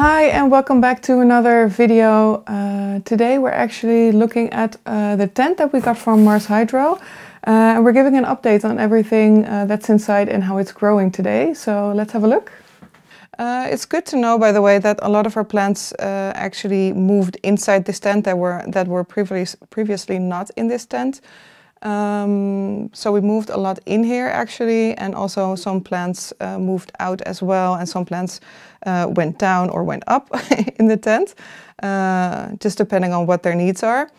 Hi and welcome back to another video. Uh, today we're actually looking at uh, the tent that we got from Mars Hydro. Uh, and we're giving an update on everything uh, that's inside and how it's growing today. So let's have a look. Uh, it's good to know, by the way, that a lot of our plants uh, actually moved inside this tent that were, that were previous, previously not in this tent. Um, so we moved a lot in here actually, and also some plants uh, moved out as well, and some plants uh, went down or went up in the tent, uh, just depending on what their needs are.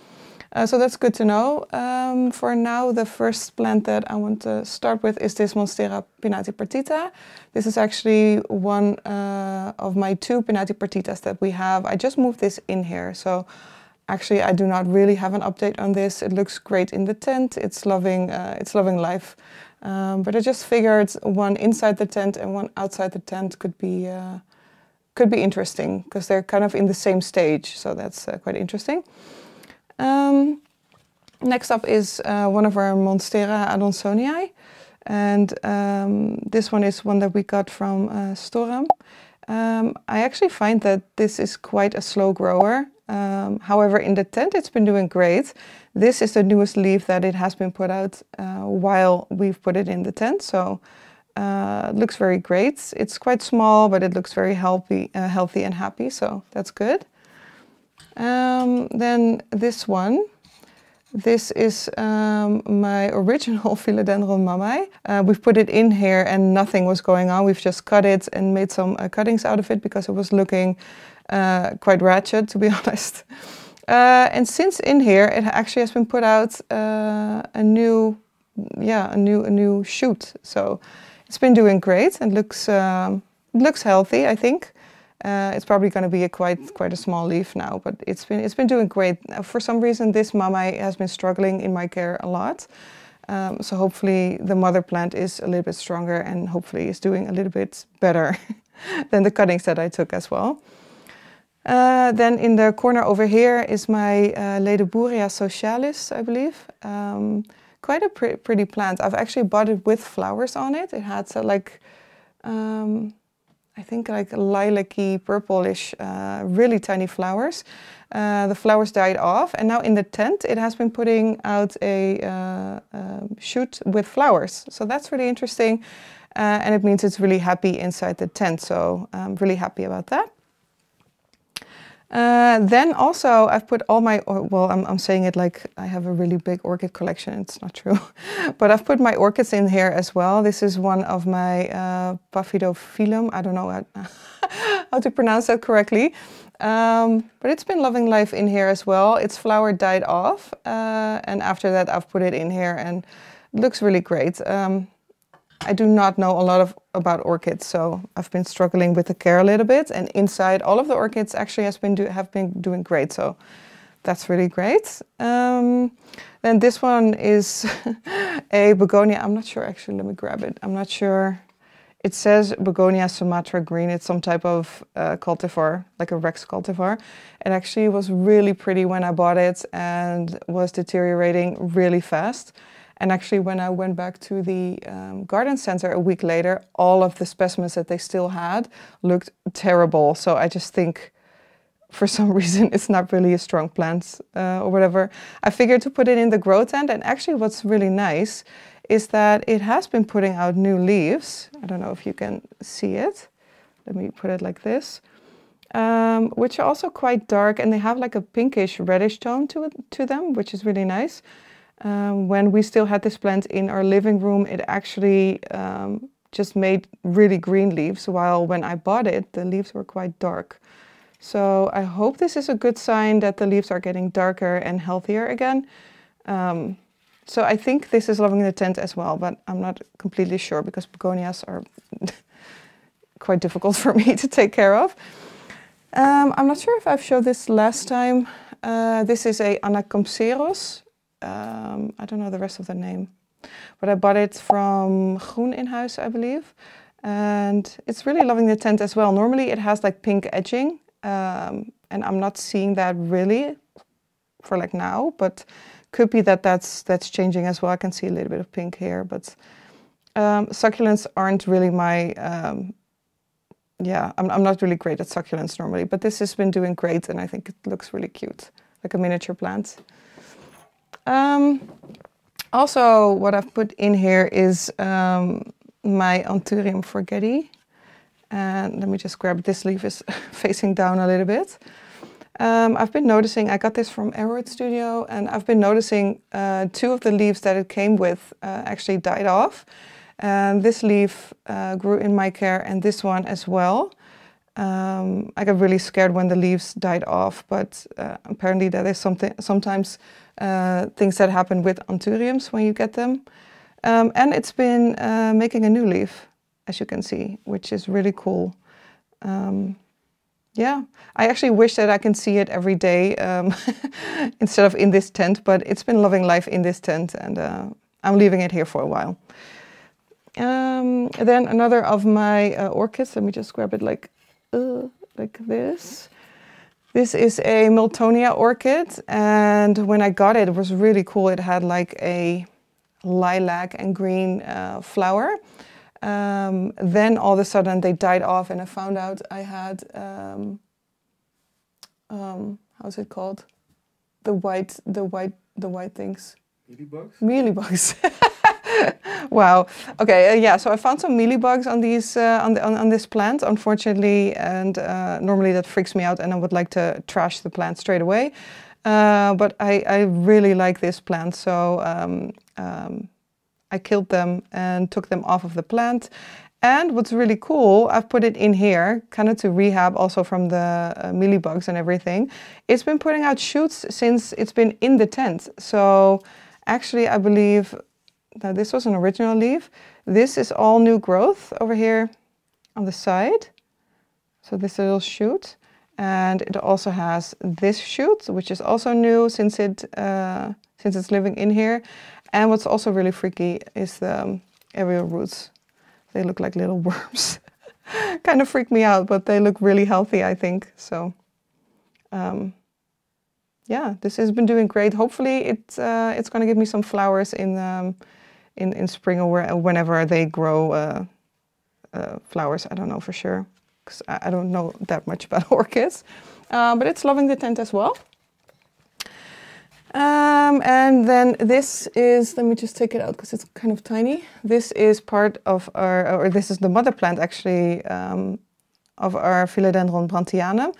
Uh, so that's good to know. Um, for now, the first plant that I want to start with is this Monstera pinati partita. This is actually one uh, of my two pinati partitas that we have. I just moved this in here, so. Actually, I do not really have an update on this. It looks great in the tent. It's loving, uh, it's loving life. Um, but I just figured one inside the tent and one outside the tent could be uh, could be interesting because they're kind of in the same stage. So that's uh, quite interesting. Um, next up is uh, one of our Monstera adonsonii. And um, this one is one that we got from uh, Storam. Um, I actually find that this is quite a slow grower. Um, however, in the tent, it's been doing great. This is the newest leaf that it has been put out uh, while we've put it in the tent. So uh, it looks very great. It's quite small, but it looks very healthy, uh, healthy and happy. So that's good. Um, then this one. This is um, my original Philodendron mammae. Uh, we've put it in here and nothing was going on. We've just cut it and made some uh, cuttings out of it because it was looking uh, quite ratchet, to be honest. Uh, and since in here, it actually has been put out uh, a new, yeah, a new a new shoot. So it's been doing great and looks um, looks healthy. I think uh, it's probably going to be a quite quite a small leaf now, but it's been it's been doing great. Uh, for some reason, this mamai has been struggling in my care a lot. Um, so hopefully the mother plant is a little bit stronger and hopefully is doing a little bit better than the cuttings that I took as well. Eh, then in the corner over here is my uh, socialis, I believe. Um, quite a pre pretty plant. I've actually bought it with flowers on it. It had so like, um, I think like lilac-y, purplish, uh, really tiny flowers. Uh, the flowers died off and now in the tent it has been putting out a um, shoot with flowers. So that's really interesting. and it means it's really happy inside the tent. So I'm really happy about that. Uh, then also, I've put all my, well, I'm, I'm saying it like I have a really big orchid collection. It's not true. but I've put my orchids in here as well. This is one of my uh, I don't know how, how to pronounce that correctly. Um, but it's been loving life in here as well. Its flower died off. Uh, and after that, I've put it in here and it looks really great. Um, I do not know a lot of about orchids, so I've been struggling with the care a little bit. And inside, all of the orchids actually has been do, have been doing great. So that's really great. Um, then this one is a begonia. I'm not sure actually. Let me grab it. I'm not sure. It says Begonia Sumatra green. It's some type of uh, cultivar, like a Rex cultivar. It actually was really pretty when I bought it and was deteriorating really fast. And actually, when I went back to the um, garden center a week later, all of the specimens that they still had looked terrible. So I just think for some reason it's not really a strong plant uh, or whatever. I figured to put it in the grow tent. And actually, what's really nice is that it has been putting out new leaves. I don't know if you can see it. Let me put it like this. Um, which are also quite dark and they have like a pinkish reddish tone to, it, to them, which is really nice. Um, when we still had this plant in our living room, it actually um, just made really green leaves, while when I bought it, the leaves were quite dark. So I hope this is a good sign that the leaves are getting darker and healthier again. Um, so I think this is loving the tent as well, but I'm not completely sure because begonias are quite difficult for me to take care of. Um, I'm not sure if I've showed this last time. Uh, this is a Anacompseros um, I don't know the rest of the name, but I bought it from Groen in House, I believe. And it's really loving the tent as well. Normally it has like pink edging, um, and I'm not seeing that really for like now, but could be that that's, that's changing as well. I can see a little bit of pink here, but um, succulents aren't really my, um, yeah, I'm, I'm not really great at succulents normally, but this has been doing great and I think it looks really cute, like a miniature plant. Um, also, what I've put in here is um, my Anthurium forgetti. And let me just grab this leaf is facing down a little bit. Um, I've been noticing, I got this from Aeroid Studio, and I've been noticing uh, two of the leaves that it came with uh, actually died off. And this leaf uh, grew in my care and this one as well. Um, I got really scared when the leaves died off, but uh, apparently that is something sometimes uh, things that happen with anthuriums when you get them. Um, and it's been uh, making a new leaf, as you can see, which is really cool. Um, yeah, I actually wish that I can see it every day um, instead of in this tent, but it's been loving life in this tent and uh, I'm leaving it here for a while. Um, then another of my uh, orchids, let me just grab it like, uh, like this. This is a Miltonia orchid and when I got it, it was really cool. It had like a lilac and green uh, flower. Um, then all of a sudden they died off and I found out I had, um, um, how's it called? The white, the white, the white things. Mealybugs? Mealybugs. wow. Okay. Uh, yeah. So I found some mealybugs on these uh, on, the, on, on this plant, unfortunately, and uh, normally that freaks me out, and I would like to trash the plant straight away. Uh, but I, I really like this plant, so um, um, I killed them and took them off of the plant. And what's really cool, I've put it in here, kind of to rehab also from the uh, mealybugs and everything. It's been putting out shoots since it's been in the tent. So actually, I believe now this was an original leaf. This is all new growth over here on the side. So this little shoot. And it also has this shoot, which is also new since it uh, since it's living in here. And what's also really freaky is the um, aerial roots. They look like little worms. kind of freak me out, but they look really healthy, I think. So um, yeah, this has been doing great. Hopefully it, uh, it's going to give me some flowers in um, in, in spring or whenever they grow uh, uh, flowers. I don't know for sure because I, I, don't know that much about orchids. Uh, but it's loving the tent as well. Um, and then this is, let me just take it out because it's kind of tiny. This is part of our, or this is the mother plant actually um, of our Philodendron brantianum.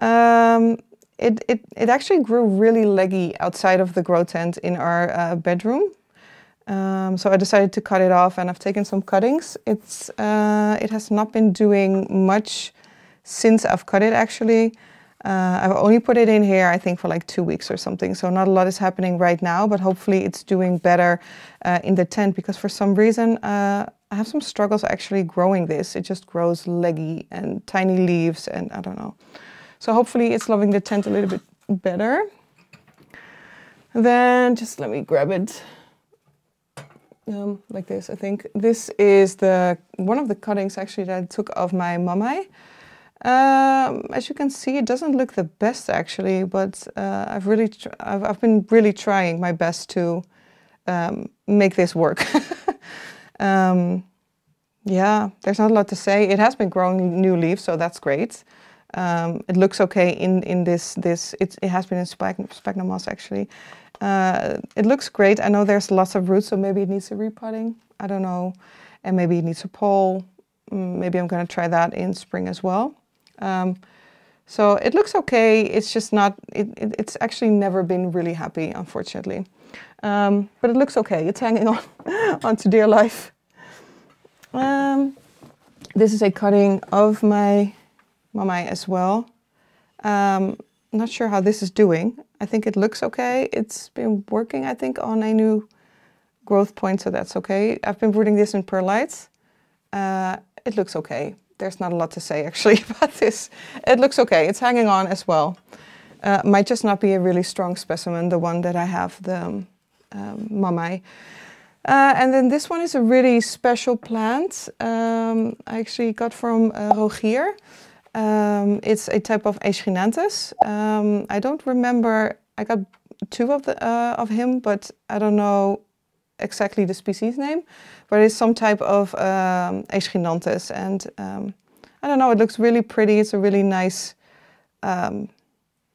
Um, it, it, it actually grew really leggy outside of the grow tent in our uh, bedroom um, so I decided to cut it off and I've taken some cuttings. It's, uh, it has not been doing much since I've cut it actually. Uh, I've only put it in here, I think, for like two weeks or something. So not a lot is happening right now, but hopefully it's doing better uh, in the tent because for some reason uh, I have some struggles actually growing this. It just grows leggy and tiny leaves and I don't know. So hopefully it's loving the tent a little bit better. then just let me grab it um, like this, I think. This is the one of the cuttings actually that I took of my mamai. Um, as you can see, it doesn't look the best actually, but uh, I've really I've, I've, been really trying my best to um, make this work. Um, yeah, there's not a lot to say. It has been growing new leaves, so that's great. Um, it looks okay in in this this it, it has been in sphagnum moss actually. Uh, it looks great. I know there's lots of roots, so maybe it needs a repotting. I don't know. And maybe it needs a pole. Mm, maybe I'm going to try that in spring as well. Um, so it looks okay. It's just not, it, it, it's actually never been really happy, unfortunately. Um, but it looks okay. It's hanging on onto dear life. Um, this is a cutting of my mamai as well. Um, not sure how this is doing. I think it looks okay. It's been working, I think, on a new growth point, so that's okay. I've been putting this in perlites. Uh, it looks okay. There's not a lot to say actually about this. It looks okay. It's hanging on as well. Uh, might just not be a really strong specimen, the one that I have, the um, um, mamai. Uh, and then this one is a really special plant um, I actually got from uh, Rogier. Um, it's a type of echinanthus. Um, I don't remember. I got two of the uh, of him, but I don't know exactly the species name. But it's some type of um, and um, I don't know. It looks really pretty. It's a really nice um,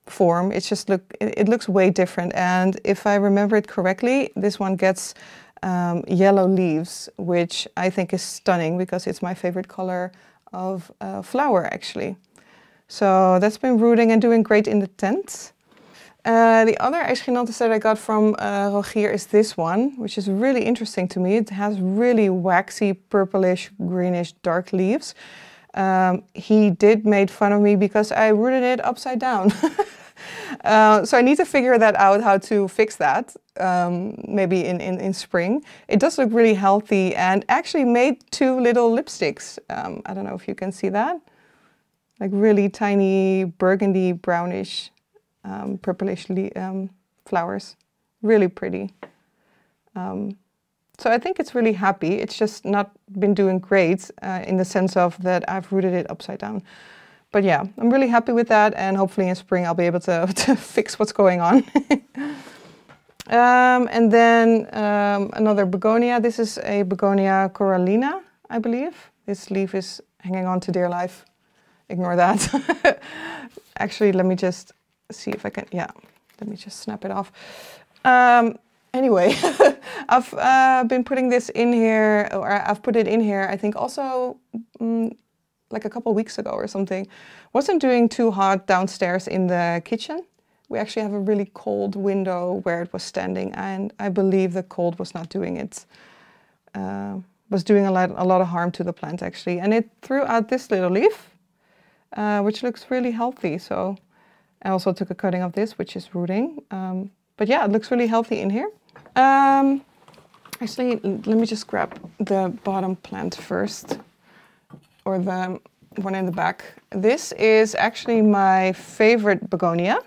form. It just look it, it, looks way different. And if I remember it correctly, this one gets um, yellow leaves, which I think is stunning because it's my favorite color of uh, flour actually. So that's been rooting and doing great in the tent. Uh, the other Eschinanthus that I got from uh, Rogier is this one, which is really interesting to me. It has really waxy, purplish, greenish, dark leaves. Um, he did made fun of me because I rooted it upside down. Uh, so I need to figure that out, how to fix that, um, maybe in, in, in spring. It does look really healthy and actually made two little lipsticks. Um, I don't know if you can see that. Like really tiny burgundy, brownish, um, purplish um, flowers. Really pretty. Um, so I think it's really happy. It's just not been doing great uh, in the sense of that I've rooted it upside down but yeah, I'm really happy with that and hopefully in spring I'll be able to, to fix what's going on. um, and then um, another begonia. This is a begonia corallina, I believe. This leaf is hanging on to dear life. Ignore that. Actually, let me just see if I can, yeah, let me just snap it off. Um, anyway, I've uh, been putting this in here, or I've put it in here, I think also mm, like a couple weeks ago or something, wasn't doing too hot downstairs in the kitchen. We actually have a really cold window where it was standing, and I believe the cold was not doing it. Uh, was doing a lot, a lot of harm to the plant actually, and it threw out this little leaf, uh, which looks really healthy. So I also took a cutting of this, which is rooting. Um, but yeah, it looks really healthy in here. Um, actually, let me just grab the bottom plant first or the one in the back. This is actually my favorite begonia.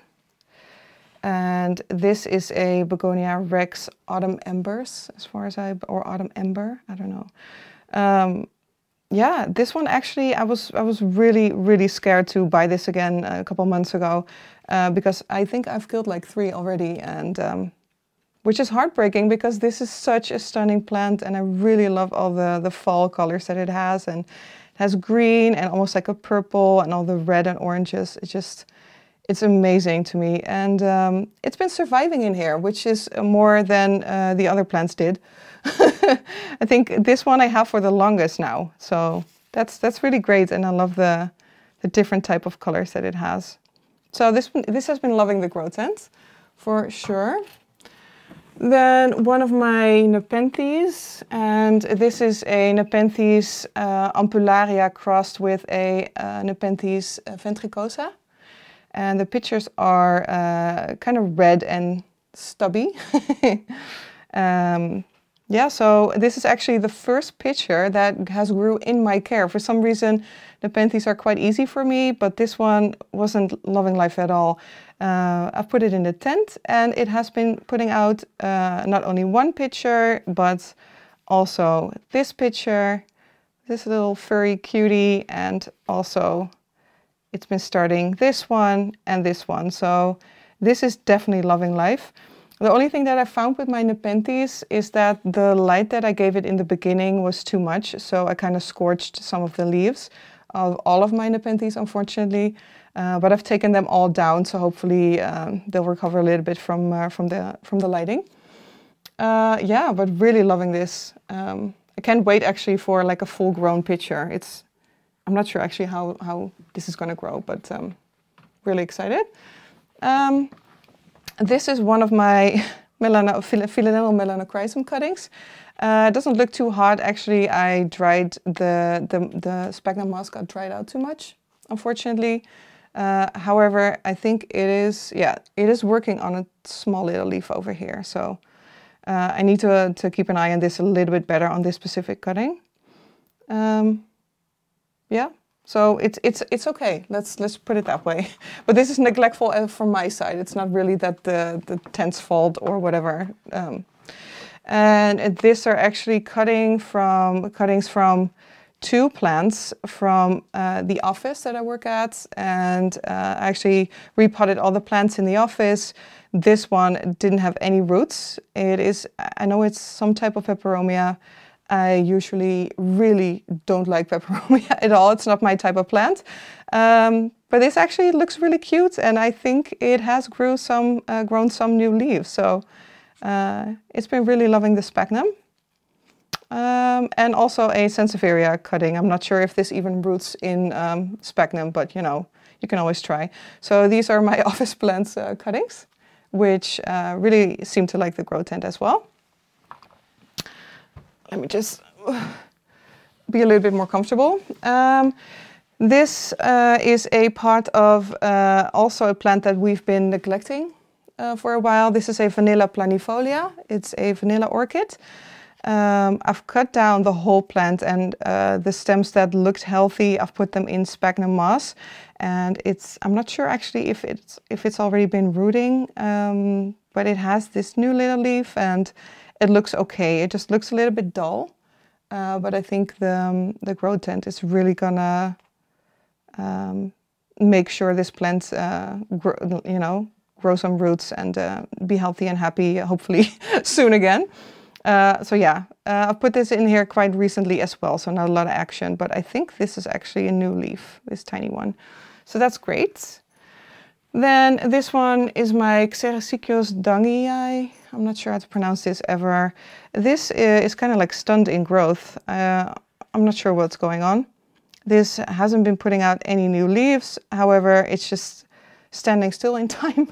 And this is a Begonia Rex Autumn Embers, as far as I, or Autumn Ember, I don't know. Um, yeah, this one actually, I was, I was really, really scared to buy this again a couple months ago uh, because I think I've killed like three already and um, which is heartbreaking because this is such a stunning plant and I really love all the, the fall colors that it has and it has green and almost like a purple and all the red and oranges. It just, it's amazing to me. And um, it's been surviving in here, which is more than uh, the other plants did. I think this one I have for the longest now. So that's, that's really great. And I love the, the different type of colors that it has. So this, this has been loving the growth tent for sure. Then one of my Nepenthes, and this is a Nepenthes uh, ampullaria crossed with a uh, Nepenthes uh, ventricosa. And the pictures are uh, kind of red and stubby. um, yeah, so this is actually the first picture that has grew in my care. For some reason, Nepenthes are quite easy for me, but this one wasn't loving life at all. Uh, I've put it in the tent and it has been putting out uh, not only one picture, but also this picture, this little furry cutie, and also it's been starting this one and this one. So this is definitely loving life. The only thing that I found with my Nepenthes is that the light that I gave it in the beginning was too much, so I kind of scorched some of the leaves of all of my nepenthes, unfortunately. Uh, but I've taken them all down, so hopefully um, they'll recover a little bit from uh, from the from the lighting. Uh, yeah, but really loving this. Um, I can't wait actually for like a full-grown picture. It's I'm not sure actually how how this is going to grow, but um, really excited. Um, this is one of my melano, filadellar melanochryson cuttings. Uh, it doesn't look too hard. Actually, I dried the, the, the sphagnum moss got dried out too much, unfortunately. Uh, however, I think it is, yeah, it is working on a small little leaf over here. So uh, I need to, to keep an eye on this a little bit better on this specific cutting. Um, yeah. So it's it's it's okay. Let's let's put it that way. But this is neglectful uh, from my side. It's not really that the the tent's fault or whatever. Um, and this are actually cutting from cuttings from two plants from uh, the office that I work at, and uh, I actually repotted all the plants in the office. This one didn't have any roots. It is I know it's some type of peperomia. I usually really don't like peperomia at all. It's not my type of plant. Um, but this actually looks really cute and I think it has grew some, uh, grown some new leaves. So uh, it's been really loving the sphagnum. Um, and also a Sansevieria cutting. I'm not sure if this even roots in um, sphagnum, but you know, you can always try. So these are my office plants uh, cuttings, which uh, really seem to like the grow tent as well let me just be a little bit more comfortable. Um, this uh, is a part of uh, also a plant that we've been neglecting uh, for a while. This is a vanilla planifolia. It's a vanilla orchid. Um, I've cut down the whole plant and uh, the stems that looked healthy, I've put them in sphagnum moss. And it's, I'm not sure actually if it's, if it's already been rooting, um, but it has this new little leaf and it looks okay. It just looks a little bit dull, uh, but I think the, um, the grow tent is really gonna um, make sure this plant, uh, grow, you know, grow some roots and uh, be healthy and happy, hopefully soon again. Uh, so yeah, uh, I've put this in here quite recently as well, so not a lot of action, but I think this is actually a new leaf, this tiny one. So that's great. Then this one is my Xerasicios dangii. I'm not sure how to pronounce this ever. This is kind of like stunned in growth. Uh, I'm not sure what's going on. This hasn't been putting out any new leaves. However, it's just standing still in time.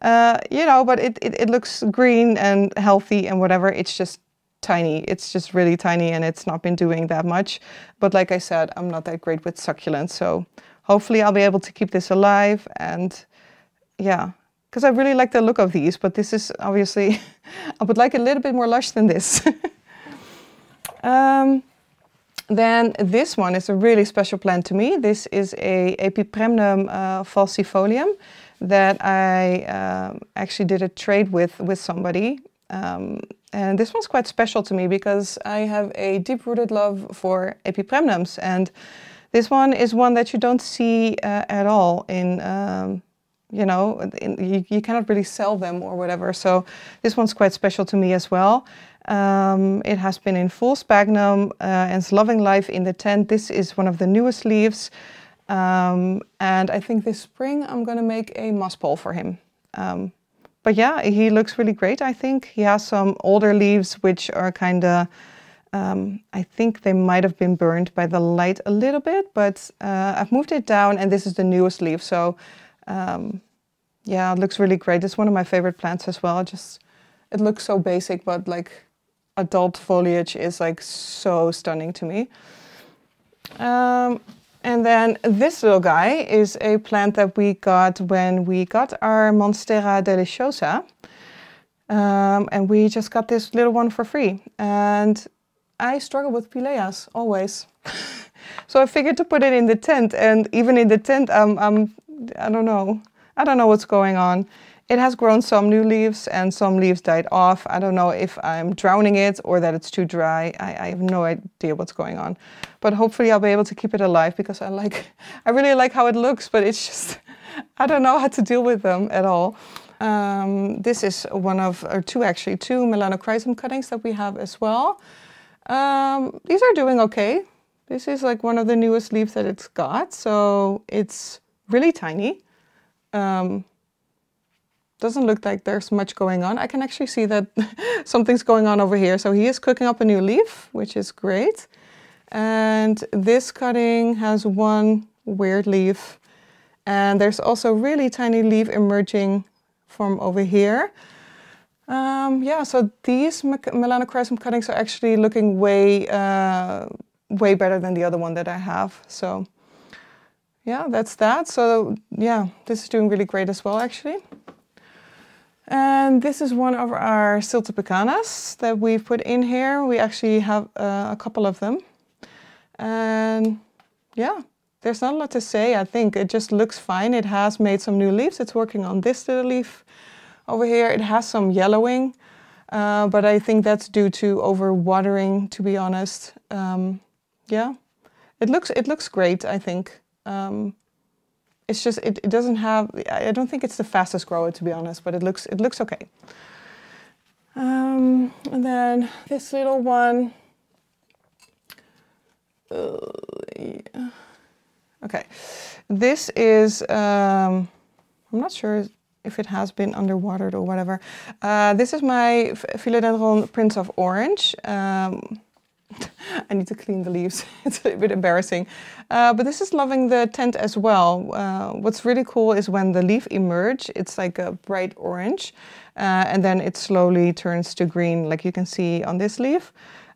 uh, you know, but it, it, it looks green and healthy and whatever. It's just tiny. It's just really tiny and it's not been doing that much. But like I said, I'm not that great with succulents. So hopefully I'll be able to keep this alive and yeah, because I really like the look of these, but this is obviously, I would like a little bit more lush than this. um, then this one is a really special plant to me. This is a Epipremnum uh, falcifolium that I um, actually did a trade with with somebody. Um, and this one's quite special to me because I have a deep-rooted love for Epipremnums and this one is one that you don't see uh, at all in, um, you know, in, you, you, cannot really sell them or whatever. So this one's quite special to me as well. Um, it has been in full sphagnum uh, and it's loving life in the tent. This is one of the newest leaves. Um, and I think this spring I'm going to make a moss pole for him. Um, but yeah, he looks really great, I think. He has some older leaves which are kind of um, I think they might have been burned by the light a little bit, but uh, I've moved it down and this is the newest leaf. So um, yeah, it looks really great. It's one of my favorite plants as well. It just, it looks so basic, but like adult foliage is like so stunning to me. Um, and then this little guy is a plant that we got when we got our Monstera deliciosa. Um, and we just got this little one for free. And I struggle with pileas always. so I figured to put it in the tent, and even in the tent, um, I'm, I don't know. I don't know what's going on. It has grown some new leaves and some leaves died off. I don't know if I'm drowning it or that it's too dry. I, I, have no idea what's going on. But hopefully I'll be able to keep it alive because I like, I really like how it looks, but it's just, I don't know how to deal with them at all. Um, this is one of, or two actually, two melanochrysum cuttings that we have as well. Um, these are doing okay. This is like one of the newest leaves that it's got, so it's really tiny. Um, doesn't look like there's much going on. I can actually see that something's going on over here. So he is cooking up a new leaf, which is great. And this cutting has one weird leaf. And there's also really tiny leaf emerging from over here. Um, yeah, so these me cuttings are actually looking way, uh, way better than the other one that I have. So yeah, that's that. So yeah, this is doing really great as well, actually. And this is one of our Siltipicanas that we've put in here. We actually have uh, a couple of them. And yeah, there's not a lot to say, I think. It just looks fine. It has made some new leaves. It's working on this little leaf. Over here it has some yellowing, uh, but I think that's due to overwatering, to be honest. Um, yeah, it looks, it looks great, I think. Um, it's just, it, it doesn't have, I don't think it's the fastest grower, to be honest, but it looks, it looks okay. Um, and then this little one. Uh, okay, this is, um, I'm not sure if it has been underwatered or whatever. Uh, this is my Philodendron Prince of Orange. Um, I need to clean the leaves. it's a bit embarrassing. Uh, but this is loving the tent as well. Uh, what's really cool is when the leaf emerge, it's like a bright orange. Uh, and then it slowly turns to green, like you can see on this leaf.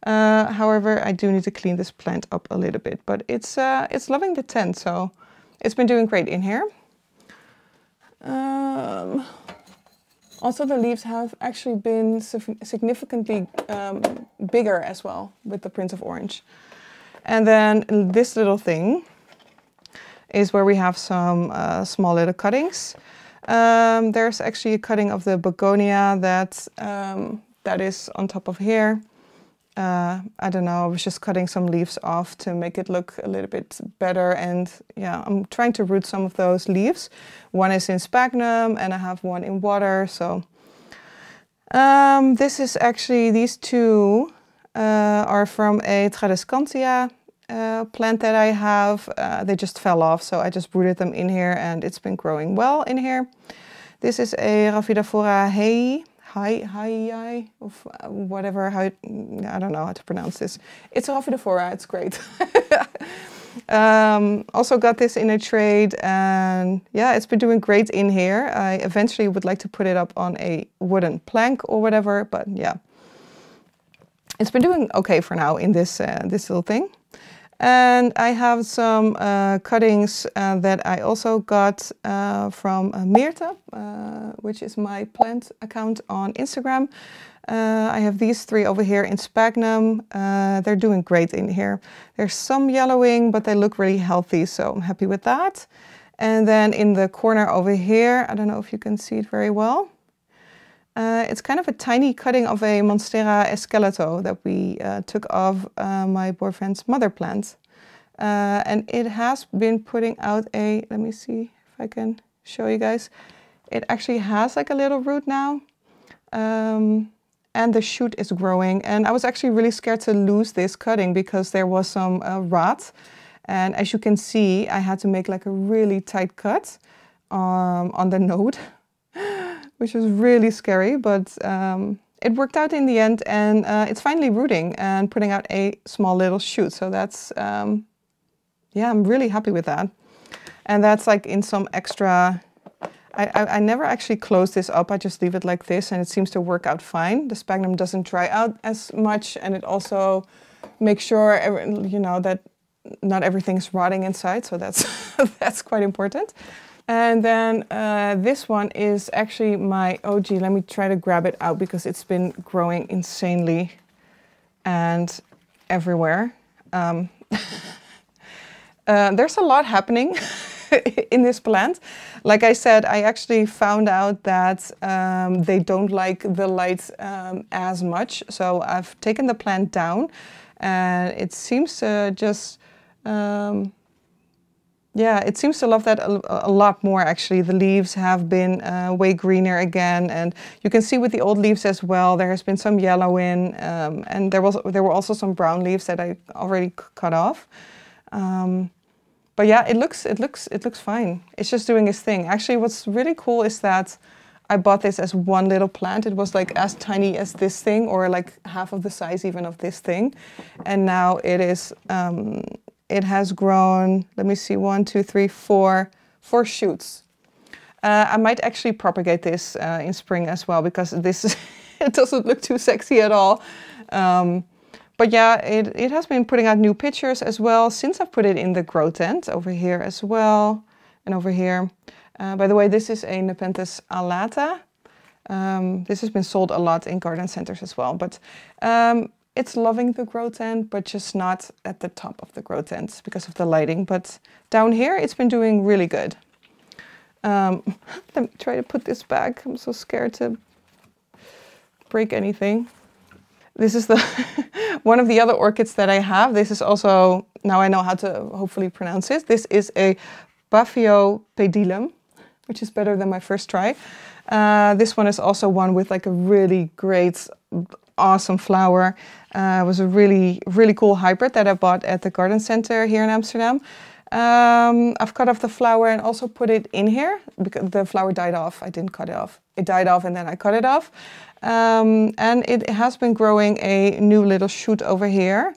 Uh, however, I do need to clean this plant up a little bit. But it's, uh, it's loving the tent, so it's been doing great in here. Um, also, the leaves have actually been significantly um, bigger as well with the Prince of Orange. And then this little thing is where we have some uh, small little cuttings. Um, there's actually a cutting of the begonia that, um, that is on top of here uh, I don't know, I was just cutting some leaves off to make it look a little bit better. And yeah, I'm trying to root some of those leaves. One is in sphagnum and I have one in water. So um, this is actually, these two uh, are from a Tradescantia uh, plant that I have. Uh, they just fell off, so I just rooted them in here and it's been growing well in here. This is a Raphidophora hei hi yai of whatever how I don't know how to pronounce this. It's Ravidafora. It's great. um, also got this in a trade, and yeah, it's been doing great in here. I eventually would like to put it up on a wooden plank or whatever, but yeah, it's been doing okay for now in this uh, this little thing. And I have some uh, cuttings uh, that I also got uh, from uh, Meerta, uh, which is my plant account on Instagram. Uh, I have these three over here in sphagnum. they're doing great in here. There's some yellowing, but they look really healthy, so I'm happy with that. And then in the corner over here, I don't know if you can see it very well. Uh, it's kind of a tiny cutting of a Monstera Esqueleto that we uh, took of uh, my boyfriend's mother plant. Uh, and it has been putting out a, let me see if I can show you guys. It actually has like a little root now. Um, and the shoot is growing. And I was actually really scared to lose this cutting because there was some uh, rot. And as you can see, I had to make like a really tight cut um, on the node which was really scary, but um, it worked out in the end and uh, it's finally rooting and putting out a small little shoot. So that's, um, yeah, I'm really happy with that. And that's like in some extra, I, I, I, never actually close this up. I just leave it like this and it seems to work out fine. The sphagnum doesn't dry out as much and it also makes sure, you know, that not everything's rotting inside. So that's, that's quite important. And then uh, this one is actually my OG. Let me try to grab it out because it's been growing insanely and everywhere. Um, uh, there's a lot happening in this plant. Like I said, I actually found out that um, they don't like the light um, as much. So I've taken the plant down and it seems to just um, yeah, it seems to love that a, a lot more actually. The leaves have been uh, way greener again, and you can see with the old leaves as well. There has been some yellow in, um, and there was there were also some brown leaves that I already cut off. Um, but yeah, it looks it looks it looks fine. It's just doing its thing. Actually, what's really cool is that I bought this as one little plant. It was like as tiny as this thing, or like half of the size even of this thing, and now it is. Um, it has grown, let me see, one, two, three, four, four shoots. Uh, I might actually propagate this uh, in spring as well because this it doesn't look too sexy at all. Um, but yeah, it, it has been putting out new pictures as well since I've put it in the grow tent over here as well and over here. Uh, by the way, this is a Nepenthes alata. Um, this has been sold a lot in garden centers as well, but um, it's loving the grow tent, but just not at the top of the grow tent because of the lighting. But down here, it's been doing really good. Um, let me try to put this back. I'm so scared to break anything. This is the one of the other orchids that I have. This is also, now I know how to hopefully pronounce it. This is a Bafio pedilum, which is better than my first try. Uh, this one is also one with like a really great awesome flower. Uh, it was a really, really cool hybrid that I bought at the garden center here in Amsterdam. Um, I've cut off the flower and also put it in here because the flower died off. I didn't cut it off. It died off and then I cut it off. Um, and it has been growing a new little shoot over here.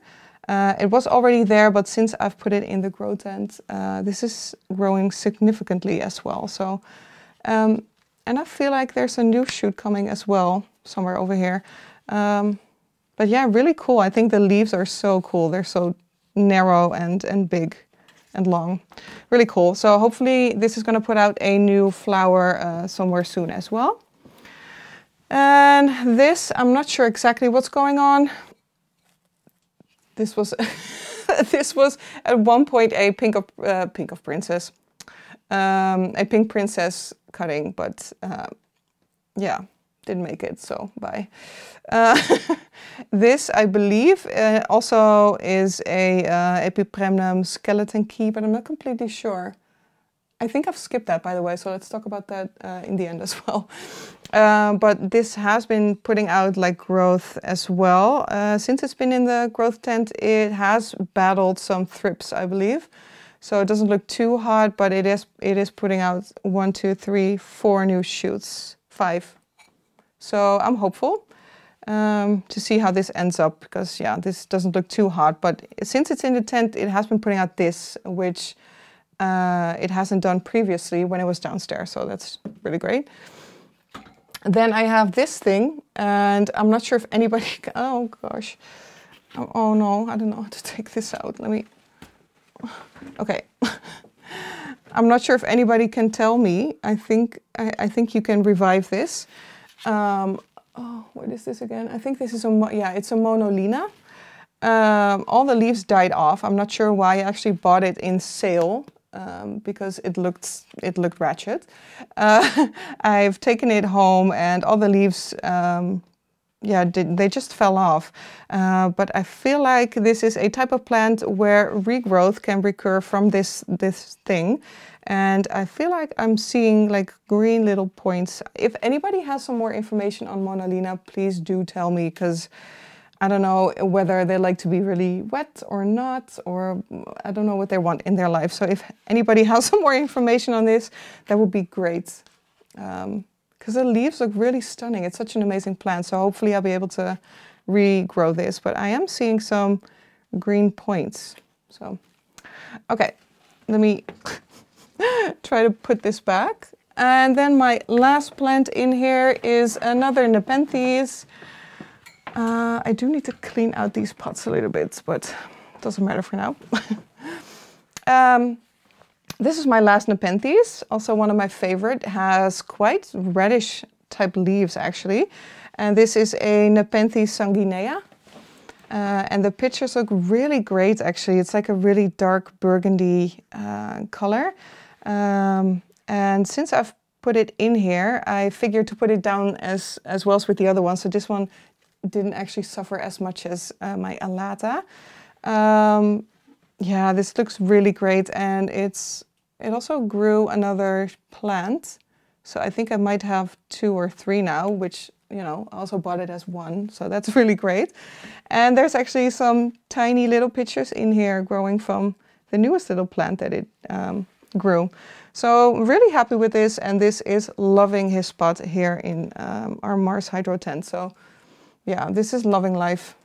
Uh, it was already there, but since I've put it in the grow tent, uh, this is growing significantly as well. So, um, and I feel like there's a new shoot coming as well somewhere over here. Um, but yeah, really cool. I think the leaves are so cool. They're so narrow and, and big and long. Really cool. So hopefully this is going to put out a new flower uh, somewhere soon as well. And this, I'm not sure exactly what's going on. This was, this was at one point a pink of, uh, pink of princess, um, a pink princess cutting, but uh, yeah didn't make it, so bye. Uh, this, I believe, uh, also is a uh, Epipremnum skeleton key, but I'm not completely sure. I think I've skipped that, by the way, so let's talk about that uh, in the end as well. Uh, but this has been putting out like growth as well. Uh, since it's been in the growth tent, it has battled some thrips, I believe. So it doesn't look too hot, but it is, it is putting out one, two, three, four new shoots, five, so I'm hopeful um, to see how this ends up because, yeah, this doesn't look too hard. But since it's in the tent, it has been putting out this, which uh, it hasn't done previously when it was downstairs. So that's really great. Then I have this thing, and I'm not sure if anybody, can, oh gosh. Oh, oh no, I don't know how to take this out. Let me, okay. I'm not sure if anybody can tell me. I think I, I, think you can revive this um, oh, what is this again? I think this is a, yeah, it's a monolina. Um, all the leaves died off. I'm not sure why I actually bought it in sale um, because it looked it looked ratchet. Uh, I've taken it home and all the leaves, um, yeah, did, they just fell off. Uh, but I feel like this is a type of plant where regrowth can recur from this this thing, and I feel like I'm seeing like green little points. If anybody has some more information on Mona Lina, please do tell me because I don't know whether they like to be really wet or not, or I don't know what they want in their life. So if anybody has some more information on this, that would be great. Because um, the leaves look really stunning. It's such an amazing plant. So hopefully I'll be able to regrow this, but I am seeing some green points. So, okay, let me Try to put this back. And then my last plant in here is another Nepenthes. Uh, I do need to clean out these pots a little bit, but doesn't matter for now. um, this is my last Nepenthes, also one of my favorite. has quite reddish type leaves actually. And this is a Nepenthes sanguinea. Uh, and the pictures look really great actually. It's like a really dark burgundy uh, color. Um, and since I've put it in here, I figured to put it down as, as well as with the other one. So this one didn't actually suffer as much as uh, my Alata. Um, yeah, this looks really great. And it's it also grew another plant. So I think I might have two or three now, which, you know, I also bought it as one. So that's really great. And there's actually some tiny little pictures in here growing from the newest little plant that it um, grew. So really happy with this and this is loving his spot here in um, our Mars Hydro tent. So yeah, this is loving life.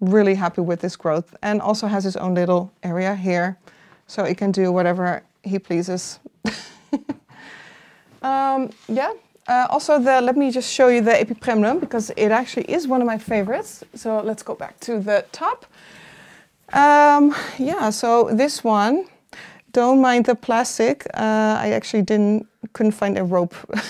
Really happy with this growth and also has his own little area here. So he can do whatever he pleases. um, yeah. Uh, also, the, let me just show you the Epipremnum because it actually is one of my favorites. So let's go back to the top. Um, yeah, so this one don't mind the plastic. Uh, I actually didn't couldn't find a rope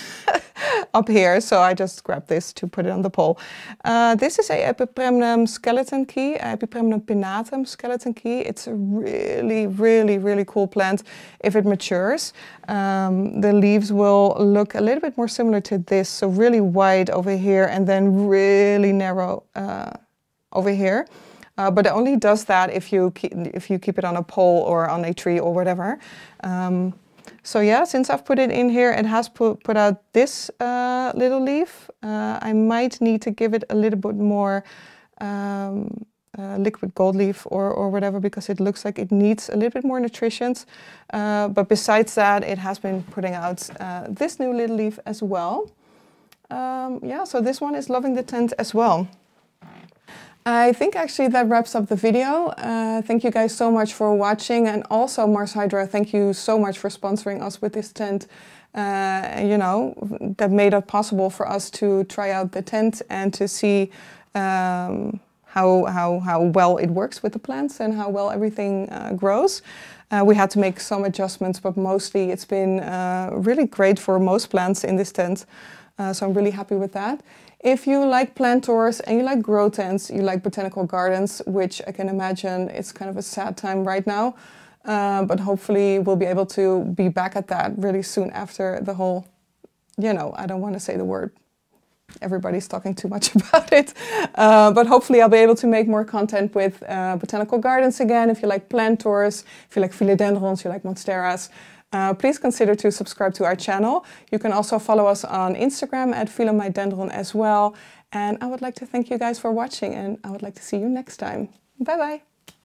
up here, so I just grabbed this to put it on the pole. Uh, this is a epipremnum skeleton key, epipremnum pinnatum skeleton key. It's a really, really, really cool plant. If it matures, um, the leaves will look a little bit more similar to this, so really wide over here and then really narrow uh, over here uh, but it only does that if you keep, if you keep it on a pole or on a tree or whatever. Um, so yeah, since I've put it in here, it has put, put out this uh, little leaf. Uh, I might need to give it a little bit more um, uh, liquid gold leaf or, or whatever because it looks like it needs a little bit more nutrition. Uh, but besides that, it has been putting out uh, this new little leaf as well. Um, yeah, so this one is loving the tent as well. I think actually that wraps up the video. Uh, thank you guys so much for watching and also Mars Hydra, thank you so much for sponsoring us with this tent. Uh, you know, that made it possible for us to try out the tent and to see um, how, how, how well it works with the plants and how well everything uh, grows. Uh, we had to make some adjustments, but mostly it's been uh, really great for most plants in this tent. Uh, so I'm really happy with that. If you like plant tours and you like grow tents, you like botanical gardens, which I can imagine it's kind of a sad time right now, uh, but hopefully we'll be able to be back at that really soon after the whole, you know, I don't want to say the word everybody's talking too much about it. Uh, but hopefully I'll be able to make more content with uh, botanical gardens again, if you like plant tours, if you like philodendrons, you like monsteras. Uh, please consider to subscribe to our channel. You can also follow us on Instagram at Philomydendron as well. And I would like to thank you guys for watching and I would like to see you next time. Bye bye.